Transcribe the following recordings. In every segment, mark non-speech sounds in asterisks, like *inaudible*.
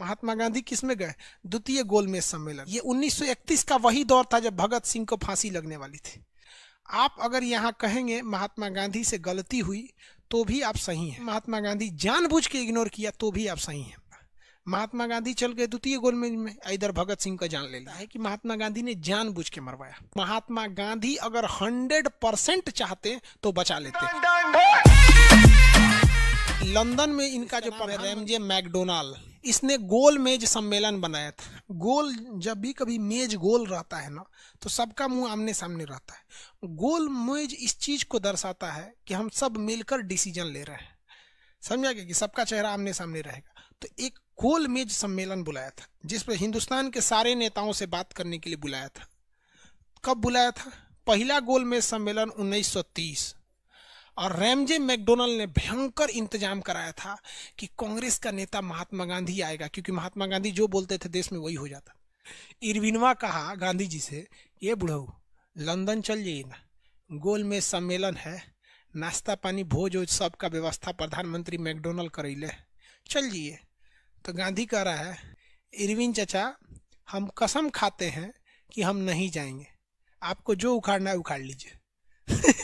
महात्मा गांधी किस में गए द्वितीय गोलमेज सम्मेलन ये 1931 का वही दौर था जब भगत सिंह को फांसी लगने वाली थी आप अगर यहाँ कहेंगे महात्मा गांधी से गलती हुई तो भी आप सही हैं महात्मा गांधी जानबूझ के इग्नोर किया तो भी आप सही हैं महात्मा गांधी चल गए द्वितीय गोलमेज में इधर भगत सिंह का जान ले लिया है कि महात्मा गांधी ने जानबूझ के मरवाया महात्मा गांधी अगर हंड्रेड परसेंट चाहते तो बचा लेते लंदन में इनका जो रैमजे मैकडोनाल्ड इसने गोल मेज सम्मेलन बनाया था गोल जब भी कभी मेज गोल रहता है ना तो सबका मुंह आमने सामने रहता है गोल मेज इस चीज को दर्शाता है कि हम सब मिलकर डिसीजन ले रहे हैं समझा गया कि सबका चेहरा आमने सामने रहेगा तो एक गोल मेज सम्मेलन बुलाया था जिस पर हिंदुस्तान के सारे नेताओं से बात करने के लिए बुलाया था कब बुलाया था पहला गोल मेज सम्मेलन उन्नीस और रैमजे मैकडोनल्ड ने भयंकर इंतजाम कराया था कि कांग्रेस का नेता महात्मा गांधी आएगा क्योंकि महात्मा गांधी जो बोलते थे देश में वही हो जाता इरविनवा कहा गांधी जी से ये बुढ़ऊ लंदन चल जाइए ना गोल में सम्मेलन है नाश्ता पानी भोज वोज सब का व्यवस्था प्रधानमंत्री मैकडोनल्ड ले चल जाइए तो गांधी कह रहा है इरविन चचा हम कसम खाते हैं कि हम नहीं जाएंगे आपको जो उखाड़ना है उखाड़ लीजिए *laughs*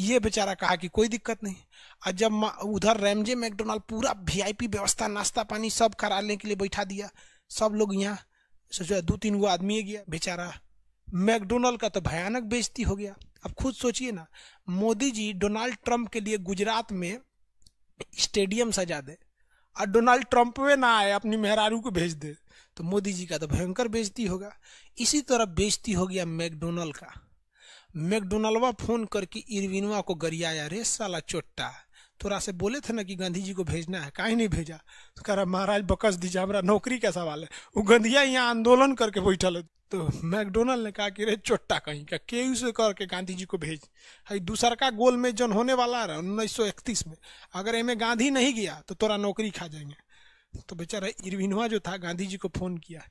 ये बेचारा कहा कि कोई दिक्कत नहीं और जब उधर रैमजे मैकडोनाल्ड पूरा वीआईपी व्यवस्था नाश्ता पानी सब कराने के लिए बैठा दिया सब लोग यहाँ सोचो दो तीन गो आदमी गया बेचारा मैकडोनल्ड का तो भयानक बेजती हो गया अब खुद सोचिए ना मोदी जी डोनाल्ड ट्रंप के लिए गुजरात में स्टेडियम सजा दे और डोनाल्ड ट्रंप वे ना आए अपनी मेहरारू को भेज दे तो मोदी जी का तो भयंकर बेजती होगा इसी तरह बेजती हो गया मैकडोनल्ड का मैकडोनल्डवा फोन करके इरविनवा को गरियाया रे साला चोट्टा तोरा से बोले थे ना कि गांधी जी को भेजना है काहे नहीं भेजा तो कह रहा महाराज बकस दीजिए हमारा नौकरी का सवाल है वो गंधिया यहाँ आंदोलन करके बैठल है तो मैकडोनल्ड ने कहा कि रे चोट्टा कहीं का के उसे करके गांधी जी को भेज हाई दूसर का गोल में जन होने वाला रहा उन्नीस सौ इकतीस में अगर एमें गांधी नहीं गया तो तोरा नौकरी खा जाएंगे तो बेचारा इरविनवा जो था गांधी जी को फोन किया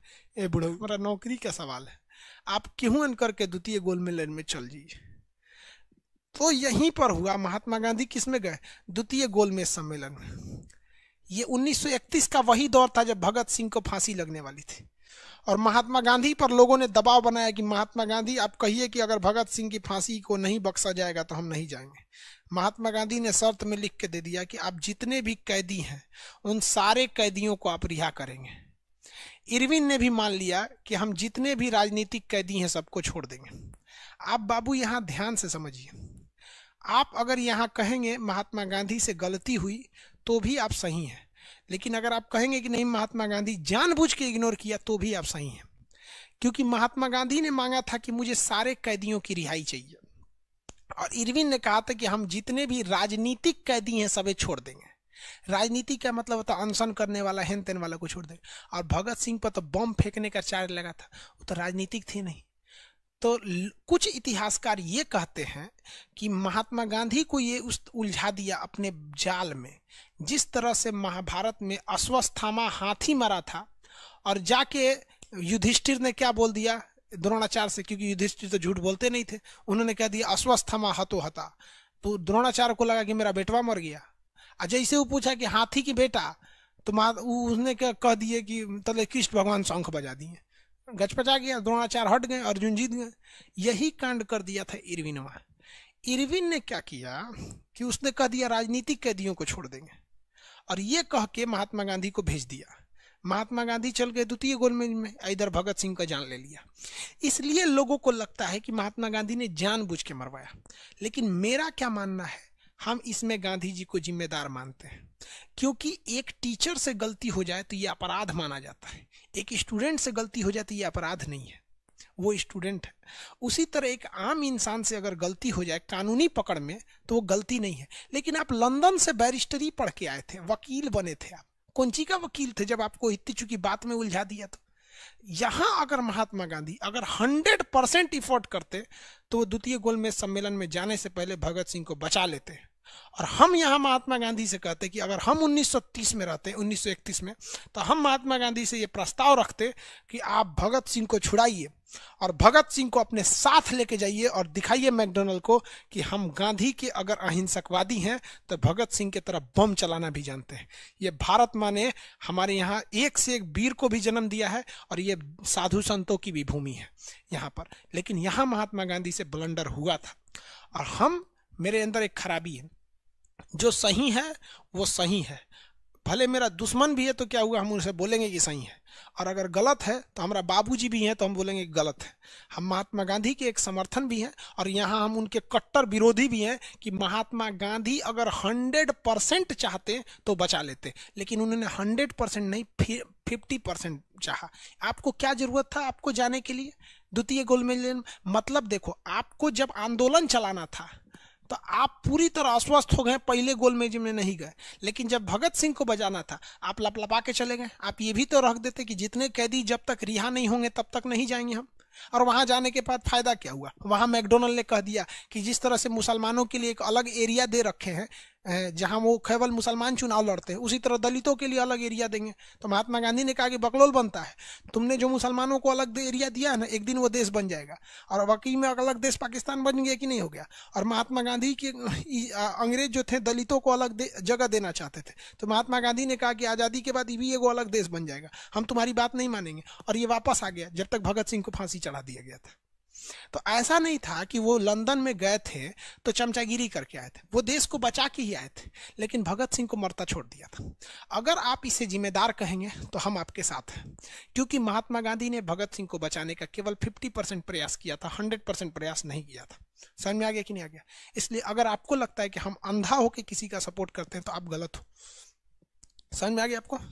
ए बुढ़ो हमारा नौकरी का सवाल है आप क्यों अन करके द्वितीय गोल में लेन में चल जाइए तो यहीं पर हुआ महात्मा गांधी किस में गए द्वितीय गोल में सम्मेलन में ये 1931 का वही दौर था जब भगत सिंह को फांसी लगने वाली थी और महात्मा गांधी पर लोगों ने दबाव बनाया कि महात्मा गांधी आप कहिए कि अगर भगत सिंह की फांसी को नहीं बख्शा जाएगा तो हम नहीं जाएंगे महात्मा गांधी ने शर्त में लिख के दे दिया कि आप जितने भी कैदी हैं उन सारे कैदियों को आप रिहा करेंगे इरविन ने भी मान लिया कि हम जितने भी राजनीतिक कैदी हैं सबको छोड़ देंगे आप बाबू यहाँ ध्यान से समझिए आप अगर यहाँ कहेंगे महात्मा गांधी से गलती हुई तो भी आप सही हैं लेकिन अगर आप कहेंगे कि नहीं महात्मा गांधी जानबूझ के इग्नोर किया तो भी आप सही हैं क्योंकि महात्मा गांधी ने मांगा था कि मुझे सारे कैदियों की रिहाई चाहिए और इरविन ने कहा था कि हम जितने भी राजनीतिक कैदी हैं सबे छोड़ देंगे राजनीति का मतलब होता अनशन करने वाला हेन तेन वाला को छोड़ दे और भगत सिंह पर तो बम फेंकने का चार्ज लगा था वो तो राजनीतिक थी नहीं तो कुछ इतिहासकार ये कहते हैं कि महात्मा गांधी को ये उस उलझा दिया अपने जाल में जिस तरह से महाभारत में अश्वस्थामा हाथी मरा था और जाके युधिष्ठिर ने क्या बोल दिया द्रोणाचार्य से क्योंकि युधिष्ठिर तो झूठ बोलते नहीं थे उन्होंने कह दिया अश्वस्थामा हतो हता तो द्रोणाचार्य को लगा कि मेरा बेटवा मर गया जैसे वो पूछा कि हाथी की बेटा तो माँ उसने क्या कह दिए कि तले कृष्ण भगवान शंख बजा दिए गचपचा गया द्रोणाचार हट गए अर्जुन जीत गए यही कांड कर दिया था इरविन इरविनवा इरविन ने क्या किया कि उसने कह दिया राजनीतिक कैदियों को छोड़ देंगे और ये कह के महात्मा गांधी को भेज दिया महात्मा गांधी चल गए द्वितीय गोलमेज में इधर भगत सिंह का जान ले लिया इसलिए लोगों को लगता है कि महात्मा गांधी ने जानबूझ के मरवाया लेकिन मेरा क्या मानना है हम इसमें गांधी जी को जिम्मेदार मानते हैं क्योंकि एक टीचर से गलती हो जाए तो ये अपराध माना जाता है एक स्टूडेंट से गलती हो जाए तो ये अपराध नहीं है वो स्टूडेंट है उसी तरह एक आम इंसान से अगर गलती हो जाए कानूनी पकड़ में तो वो गलती नहीं है लेकिन आप लंदन से बैरिस्टरी पढ़ के आए थे वकील बने थे आप कौनची का वकील थे जब आपको इतनी चुकी बात में उलझा दिया तो यहां अगर महात्मा गांधी अगर हंड्रेड परसेंट इफोर्ट करते तो वो द्वितीय गोलमेज सम्मेलन में जाने से पहले भगत सिंह को बचा लेते हैं और हम यहाँ महात्मा गांधी से कहते कि अगर हम 1930 में रहते 1931 में तो हम महात्मा गांधी से ये प्रस्ताव रखते कि आप भगत सिंह को छुड़ाइए और भगत सिंह को अपने साथ लेके जाइए और दिखाइए मैकडोनल्ड को कि हम गांधी के अगर अहिंसकवादी हैं तो भगत सिंह की तरफ बम चलाना भी जानते हैं ये भारत माँ ने हमारे यहाँ एक से एक वीर को भी जन्म दिया है और ये साधु संतों की भी भूमि है यहाँ पर लेकिन यहाँ महात्मा गांधी से बलंडर हुआ था और हम मेरे अंदर एक खराबी है जो सही है वो सही है भले मेरा दुश्मन भी है तो क्या हुआ हम उनसे बोलेंगे कि सही है और अगर गलत है तो हमारा बाबूजी भी हैं तो हम बोलेंगे कि गलत है हम महात्मा गांधी के एक समर्थन भी हैं और यहाँ हम उनके कट्टर विरोधी भी हैं कि महात्मा गांधी अगर हंड्रेड परसेंट चाहते तो बचा लेते लेकिन उन्होंने हंड्रेड परसेंट नहीं फिफ्टी परसेंट चाहा आपको क्या जरूरत था आपको जाने के लिए द्वितीय गोलमेज मतलब देखो आपको जब आंदोलन चलाना था तो आप पूरी तरह अस्वस्थ हो गए पहले गोल में जिम्मे नहीं गए लेकिन जब भगत सिंह को बजाना था आप लपलपा के चले गए आप ये भी तो रख देते कि जितने कैदी जब तक रिहा नहीं होंगे तब तक नहीं जाएंगे हम और वहां जाने के बाद फायदा क्या हुआ वहां मैकडोनल्ड ने कह दिया कि जिस तरह से मुसलमानों के लिए एक अलग एरिया दे रखे हैं जहां वो केवल मुसलमान चुनाव लड़ते हैं उसी तरह दलितों के लिए अलग एरिया देंगे तो महात्मा गांधी ने कहा कि बकलोल बनता है तुमने जो मुसलमानों को अलग एरिया दिया है ना एक दिन वो देश बन जाएगा और वाकई में अलग देश पाकिस्तान बन गया कि नहीं हो गया और महात्मा गांधी के अंग्रेज जो थे दलितों को अलग दे, जगह देना चाहते थे तो महात्मा गांधी ने कहा कि आज़ादी के बाद भी एगो अलग देश बन जाएगा हम तुम्हारी बात नहीं मानेंगे और ये वापस आ गया जब तक भगत सिंह को फांसी चढ़ा दिया गया था तो ऐसा नहीं था कि वो लंदन में गए थे तो चमचागिरी करके आए थे वो देश को बचा के ही आए थे लेकिन भगत सिंह को मरता छोड़ दिया था अगर आप इसे जिम्मेदार कहेंगे तो हम आपके साथ हैं क्योंकि महात्मा गांधी ने भगत सिंह को बचाने का केवल फिफ्टी परसेंट प्रयास किया था हंड्रेड परसेंट प्रयास नहीं किया था समझ में आ गया कि नहीं आ गया इसलिए अगर आपको लगता है कि हम अंधा होकर किसी का सपोर्ट करते हैं तो आप गलत हो समझ में आ गया आपको